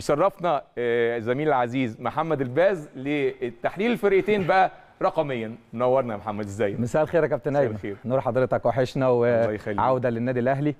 يشرفنا الزميل آه، العزيز محمد الباز لتحليل الفرقتين بقى رقميا منورنا يا محمد ازاي مساء الخير يا كابتن ايمن نور حضرتك وحشنا وعوده للنادي الاهلي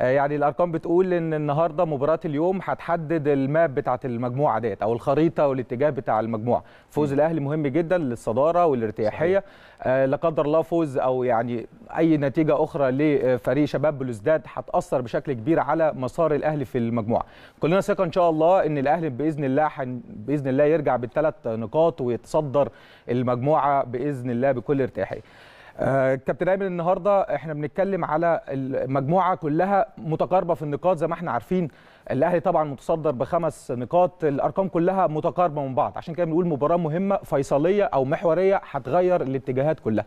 آه، يعني الارقام بتقول ان النهارده مباراه اليوم هتحدد الماب بتاعه المجموعه ديت او الخريطه والاتجاه بتاع المجموعه فوز الاهلي مهم جدا للصداره والارتياحيه آه، لا قدر الله فوز او يعني اي نتيجه اخرى لفريق شباب بلوزداد هتاثر بشكل كبير على مسار الاهلي في المجموعه كلنا ثقه ان شاء الله ان الاهلي باذن الله حن... باذن الله يرجع بالثلاث نقاط ويتصدر المجموعه باذن الله بكل ارتياحيه آه كابتن ايمن النهارده احنا بنتكلم على المجموعه كلها متقاربه في النقاط زي ما احنا عارفين الاهلي طبعا متصدر بخمس نقاط الارقام كلها متقاربه من بعض عشان كده بنقول مباراه مهمه فيصليه او محوريه هتغير الاتجاهات كلها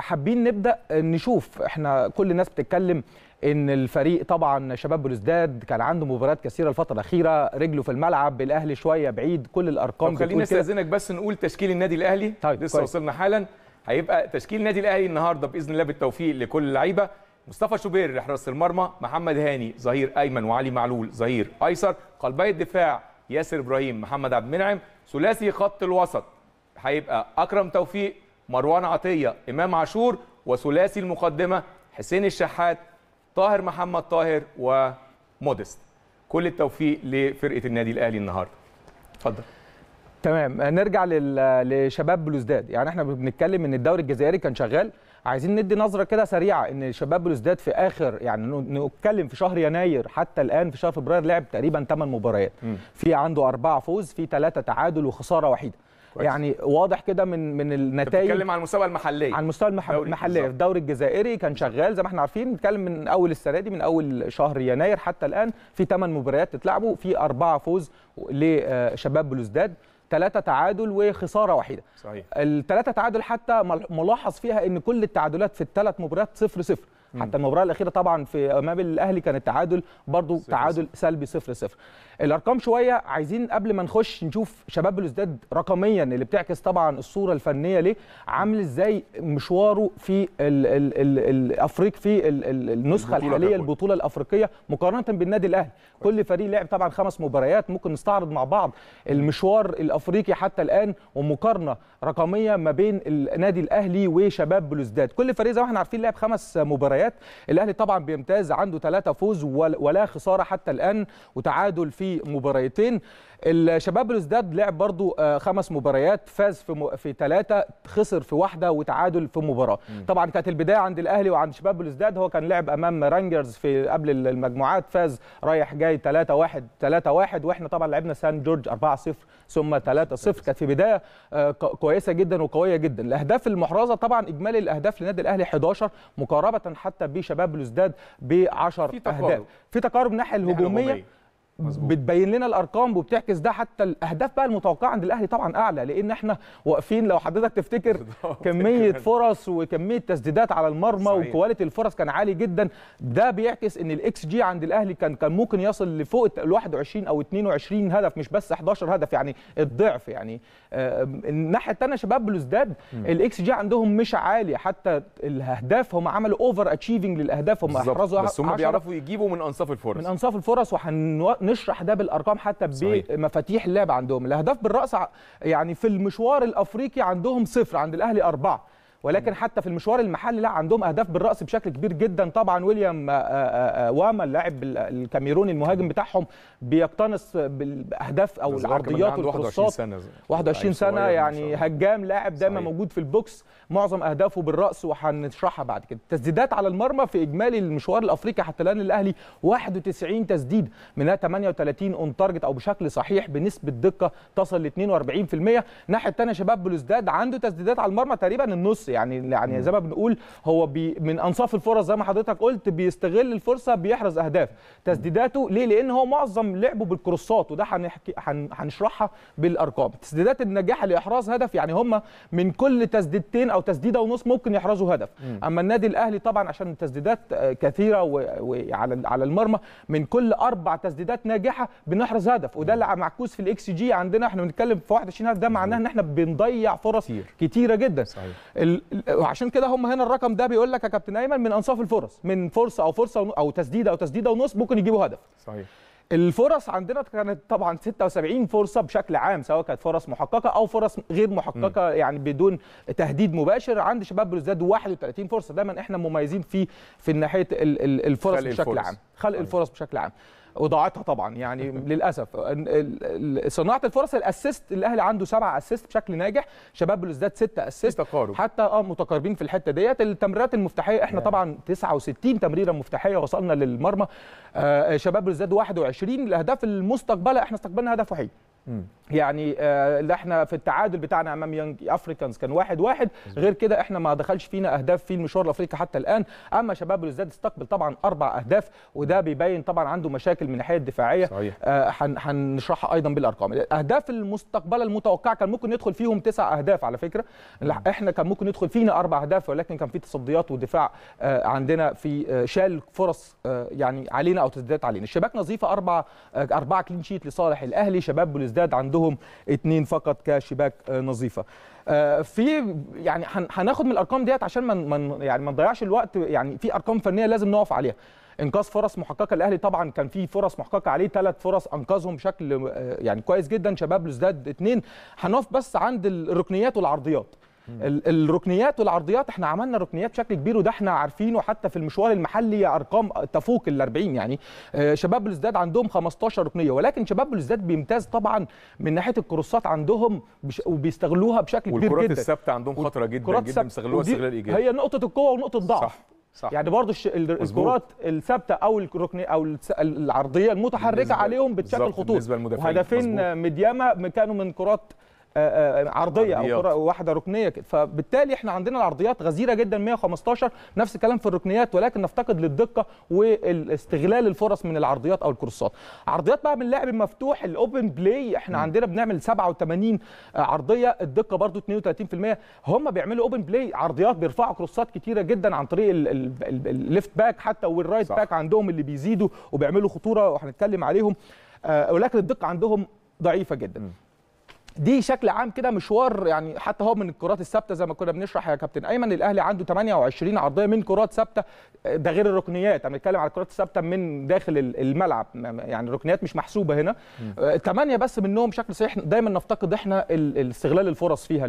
حابين نبدا نشوف احنا كل الناس بتتكلم ان الفريق طبعا شباب بلوزداد كان عنده مباريات كثيره الفتره الاخيره رجله في الملعب الاهلي شويه بعيد كل الارقام طب خلينا استاذنك بس نقول تشكيل النادي الاهلي طيب لسه كويس. وصلنا حالا هيبقى تشكيل نادي الاهلي النهارده باذن الله بالتوفيق لكل اللعيبه مصطفى شوبير حراس المرمى محمد هاني ظهير ايمن وعلي معلول ظهير ايسر قلبي الدفاع ياسر ابراهيم محمد عبد المنعم ثلاثي خط الوسط هيبقى اكرم توفيق مروان عطيه امام عاشور وثلاثي المقدمه حسين الشحات طاهر محمد طاهر ومودست كل التوفيق لفرقه النادي الاهلي النهارده اتفضل تمام نرجع لشباب بلوزداد يعني احنا بنتكلم ان الدوري الجزائري كان شغال عايزين ندي نظره كده سريعه ان شباب بلوزداد في اخر يعني نتكلم في شهر يناير حتى الان في شهر فبراير لعب تقريبا 8 مباريات في عنده أربعة فوز في ثلاثة تعادل وخساره وحيده كويس. يعني واضح كده من من النتائج بتتكلم على المستوى المحلي على المستوى المحلي الدوري الجزائري كان شغال زي ما احنا عارفين بنتكلم من اول السنه دي من اول شهر يناير حتى الان في 8 مباريات اتلعبوا في أربعة فوز لشباب آه، بلوزداد ثلاثة تعادل وخسارة وحيدة صحيح الثلاثة تعادل حتى ملاحظ فيها أن كل التعادلات في الثلاث مباريات صفر صفر حتى المباراه الاخيره طبعا في امام الاهلي كان التعادل برضو صفر تعادل صفر. سلبي 0 0 الارقام شويه عايزين قبل ما نخش نشوف شباب بلوزداد رقميا اللي بتعكس طبعا الصوره الفنيه ليه عامل ازاي مشواره في ال ال ال الافريق في الـ الـ النسخه البطولة الحاليه كابول. البطوله الافريقيه مقارنه بالنادي الاهلي كل فريق لعب طبعا خمس مباريات ممكن نستعرض مع بعض المشوار الافريقي حتى الان ومقارنه رقميه ما بين النادي الاهلي وشباب بلوزداد كل فريق زي ما احنا عارفين لعب خمس مباريات المباريات الاهلي طبعا بيمتاز عنده ثلاثة فوز ولا خساره حتى الان وتعادل في مباريتين الشباب بلوزداد لعب برضو آه، خمس مباريات فاز في في ثلاثه خسر في واحده وتعادل في مباراه طبعا كانت البدايه عند الاهلي وعند شباب بلوزداد هو كان لعب امام رانجرز في قبل المجموعات فاز رايح جاي 3 1 3 1 واحنا طبعا لعبنا سان جورج 4 0 ثم 3 0 كانت في بدايه آه، كويسه جدا وقويه جدا الاهداف المحرزه طبعا اجمالي الاهداف لنادي الاهلي 11 مقاربه حتى حتى بشباب بلوزداد ب 10 اهداف في تقارب الناحيه الهجوميه مزبوط. بتبين لنا الارقام وبتعكس ده حتى الاهداف بقى المتوقعه عند الاهلي طبعا اعلى لان احنا واقفين لو حضرتك تفتكر كميه فرص وكميه تسديدات على المرمى وكواليتي الفرص كان عالي جدا ده بيعكس ان الاكس جي عند الاهلي كان كان ممكن يصل لفوق ال 21 او 22 هدف مش بس 11 هدف يعني الضعف يعني الناحيه آه، الثانيه شباب بلوزداد الاكس جي عندهم مش عالي حتى الاهداف هم عملوا اوفر اتشيفنج للاهداف هم احرزوا بس هم بيعرفوا يجيبوا من انصاف الفرص من انصاف الفرص وهنو نشرح ده بالارقام حتى بمفاتيح اللعب عندهم الاهداف بالراس يعني في المشوار الافريقي عندهم صفر عند الاهلي اربعه ولكن حتى في المشوار المحلي لا عندهم اهداف بالراس بشكل كبير جدا طبعا ويليام آه، آه، آه، واما اللاعب الكاميروني المهاجم بتاعهم بيقتنص بالاهداف او العرضيات والكروسات 21 سنه 21 سنه أيوة، يعني هجام لاعب دايما موجود في البوكس معظم اهدافه بالراس وهنشرحها بعد كده تسديدات على المرمى في اجمالي المشوار الافريقي حتى الان الاهلي 91 تسديد منها 38 اون تارجت او بشكل صحيح بنسبه دقه تصل ل 42% الناحيه الثانيه شباب بلوزداد عنده تسديدات على المرمى تقريبا النص يعني يعني زي ما بنقول هو بي من انصاف الفرص زي ما حضرتك قلت بيستغل الفرصه بيحرز اهداف تسديداته ليه لان هو معظم لعبه بالكروسات وده هنحكي هنشرحها بالارقام تسديدات النجاح لاحراز هدف يعني هم من كل تسديدتين او تسديده ونص ممكن يحرزوا هدف اما النادي الاهلي طبعا عشان التسديدات آه، كثيره وعلى على المرمى من كل اربع تسديدات ناجحه بنحرز هدف وده اللي معكوس في الاكس جي عندنا احنا بنتكلم في 21 هدف ده معناه ان احنا بنضيع فرص كثيره كتيره جدا صحيح. وعشان كده هم هنا الرقم ده بيقول لك يا كابتن ايمن من انصاف الفرص من فرصه او فرصه او تسديده او تسديده ونص ممكن يجيبوا هدف صحيح الفرص عندنا كانت طبعا 76 فرصه بشكل عام سواء كانت فرص محققه او فرص غير محققه م. يعني بدون تهديد مباشر عند شباب بلوزداد 31 فرصه دايما احنا مميزين في في ناحيه الفرص بشكل الفرص. عام خلق الفرص بشكل عام وضاعتها طبعا يعني للاسف صناعه الفرص الاسيست الاهلي عنده سبعه اسيست بشكل ناجح شباب بلوزداد سته اسيست تقارب حتى اه متقاربين في الحته ديت التمريرات المفتاحيه احنا طبعا 69 تمريره مفتاحيه وصلنا للمرمى آه شباب بلوزداد 21 الاهداف المستقبله احنا استقبلنا هدف وحيد يعني آه، اللي احنا في التعادل بتاعنا امام يانج افريكانز كان واحد واحد غير كده احنا ما دخلش فينا اهداف في المشوار الافريقي حتى الان اما شباب بلوزداد استقبل طبعا اربع اهداف وده بيبين طبعا عنده مشاكل من الناحيه الدفاعيه صحيح. آه هنشرحها ايضا بالارقام الاهداف المستقبله المتوقعه كان ممكن ندخل فيهم تسع اهداف على فكره احنا كان ممكن ندخل فينا اربع اهداف ولكن كان في تصديات ودفاع آه عندنا في آه، شال فرص آه يعني علينا او تسديدات علينا الشباك نظيفه اربع آه اربعه كلين شيت لصالح الاهلي شباب بلوزداد وبتزداد عندهم اثنين فقط كشباك آه، نظيفه آه، في يعني هناخد من الارقام ديت عشان ما يعني ما نضيعش الوقت يعني في ارقام فنيه لازم نقف عليها انقاذ فرص محققه الاهلي طبعا كان في فرص محققه عليه ثلاث فرص انقذهم بشكل آه، يعني كويس جدا شباب بلوزداد اثنين هنقف بس عند الركنيات والعرضيات الركنيات والعرضيات احنا عملنا ركنيات بشكل كبير وده احنا عارفينه حتى في المشوار المحلي ارقام تفوق ال 40 يعني آه، شباب بلوزداد عندهم 15 ركنيه ولكن شباب بلوزداد بيمتاز طبعا من ناحيه الكروسات عندهم بش وبيستغلوها بشكل كبير جدا والكرات الثابته عندهم خطره جدا جدا بيستغلوها استغلال ايجابي هي نقطه القوه ونقطه الضعف صح صح. يعني برضه الكرات الثابته او الركنيه او العرضيه المتحركه عليهم بتشكل خطوط وهدفين مدياما كانوا من كرات آه، آه، عرضيه عرضيات. او كره واحده ركنيه كده فبالتالي احنا عندنا العرضيات غزيره جدا 115 نفس الكلام في الركنيات ولكن نفتقد للدقه واستغلال الفرص من العرضيات او الكروسات عرضيات بقى من اللعب المفتوح الاوبن بلاي احنا م. عندنا بنعمل 87 عرضيه الدقه برضو 32% هم بيعملوا اوبن بلاي عرضيات بيرفعوا كروسات كتيره جدا عن طريق الليفت باك حتى والرايت باك عندهم اللي بيزيدوا وبيعملوا خطوره وهنتكلم عليهم آه، ولكن الدقه عندهم ضعيفه جدا م. دي شكل عام كده مشوار يعني حتى هو من الكرات الثابته زي ما كنا بنشرح يا كابتن ايمن الاهلي عنده 28 عرضيه من كرات ثابته ده غير الركنيات انا بتكلم على الكرات الثابته من داخل الملعب يعني الركنيات مش محسوبه هنا ثمانيه آه، بس منهم شكل صحيح دايما نفتقد احنا استغلال الفرص فيها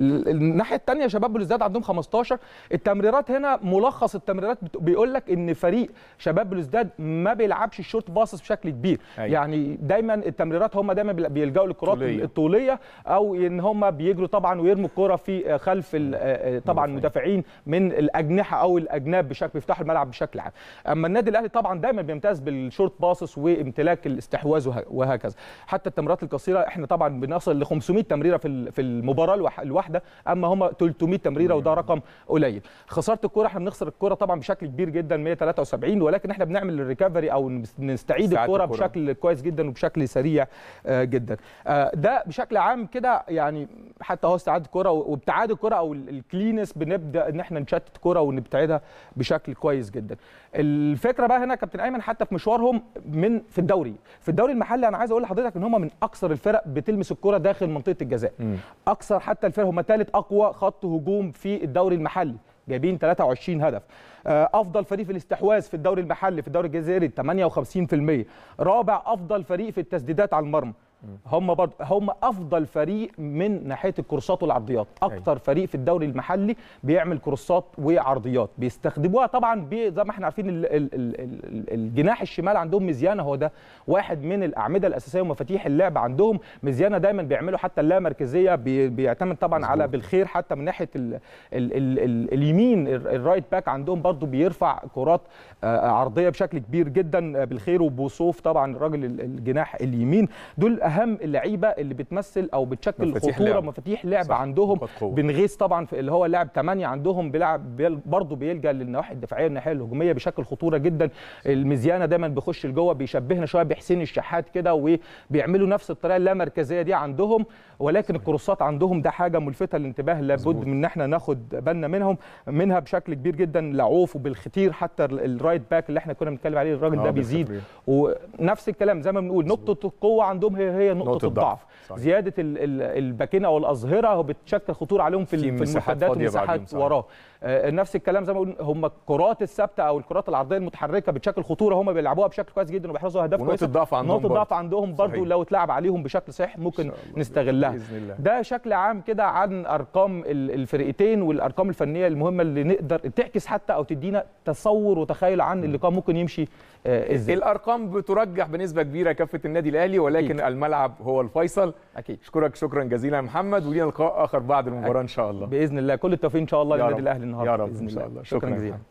الناحيه الثانيه شباب بلوزداد عندهم 15 التمريرات هنا ملخص التمريرات بيقول لك ان فريق شباب بلوزداد ما بيلعبش الشورت باصص بشكل كبير أيوة. يعني دايما التمريرات هم دايما بيلجأوا للكرات الطوليه او ان هم بيجروا طبعا ويرموا الكره في آه، خلف آه، آه، طبعا المدافعين من الاجنحه او الاجناب بشكل بيفتحوا الملعب بشكل عام اما النادي الاهلي طبعا دايما بيمتاز بالشورت باسس وامتلاك الاستحواذ وهكذا حتى التمريرات القصيره احنا طبعا بنصل ل 500 تمريره في في المباراه الواحده اما هم 300 تمريره وده رقم قليل خساره الكره احنا بنخسر الكره طبعا بشكل كبير جدا 173 ولكن احنا بنعمل الريكفري او نستعيد الكره بشكل كويس جدا وبشكل سريع جدا ده ده بشكل عام كده يعني حتى هو استعاد كره وابتعاد الكره او الكلينس بنبدا ان احنا نشتت كره ونبتعدها بشكل كويس جدا. الفكره بقى هنا كابتن ايمن حتى في مشوارهم من في الدوري، في الدوري المحلي انا عايز اقول لحضرتك ان هم من اكثر الفرق بتلمس الكره داخل منطقه الجزاء. م. اكثر حتى الفرق هم ثالث اقوى خط هجوم في الدوري المحلي. جايبين 23 هدف آه، افضل فريق في الاستحواذ في الدوري المحلي في الدوري الجزائري 58% رابع افضل فريق في التسديدات على المرمى هم برضه هم افضل فريق من ناحيه الكورسات والعرضيات أيوة. اكتر فريق في الدوري المحلي بيعمل كورسات وعرضيات بيستخدموها طبعا بي زي ما احنا عارفين الـ الـ الـ الجناح الشمال عندهم مزيانه هو ده واحد من الاعمده الاساسيه ومفاتيح اللعب عندهم مزيانه دايما بيعملوا حتى اللامركزيه بي بيعتمد طبعا مزبوط. على بالخير حتى من ناحيه الـ الـ الـ الـ اليمين الرايت باك عندهم برضه بيرفع كرات آه، آه، عرضيه بشكل كبير جدا آه، بالخير وبوصوف طبعا الراجل الجناح اليمين دول اهم اللعيبه اللي بتمثل او بتشكل خطوره لعب. مفاتيح لعب عندهم بنغيس طبعا في اللي هو لاعب 8 عندهم بيلعب برضه بيلجا للنواحي الدفاعيه والناحيه الهجوميه بشكل خطوره جدا المزيانه دايما بيخش لجوه بيشبهنا شويه بحسين الشحات كده وبيعملوا نفس الطريقه اللامركزيه دي عندهم ولكن الكروسات عندهم ده حاجه ملفته للانتباه لابد من ان احنا ناخد بالنا منهم منها بشكل كبير جدا لعوف وبالختير حتى الرايت باك اللي احنا كنا بنتكلم عليه الراجل ده آه، بيزيد ونفس الكلام زي ما بنقول نقطه القوه عندهم هي هي نقطه, نقطة الضعف زياده الباكين او الاظهره بتشكل خطوره عليهم في, في المرتدات والمساحات وراه آه، نفس الكلام زي ما قلنا هم الكرات الثابته او الكرات العرضيه المتحركه بتشكل خطوره هم بيلعبوها بشكل كويس جدا وبيحرزوا اهداف كويسه نقطه الضعف عندهم نقطه الضعف عندهم برضو لو اتلعب عليهم بشكل صحيح ممكن نستغلها بإذن الله. ده شكل عام كده عن ارقام الفرقتين والارقام الفنيه المهمه اللي نقدر تعكس حتى او تدينا تصور وتخيل عن اللقاء ممكن يمشي آه، ازاي الارقام بترجح بنسبه كبيره كفه النادي الاهلي ولكن الملعب الملعب هو الفيصل اكيد اشكرك شكرا جزيلا يا محمد ولينا لقاء اخر بعد المباراه ان شاء الله باذن الله كل التوفيق ان شاء الله للنادي الاهلي النهارده يا رب باذن إن شاء الله. شكرا, شكرا جزيلا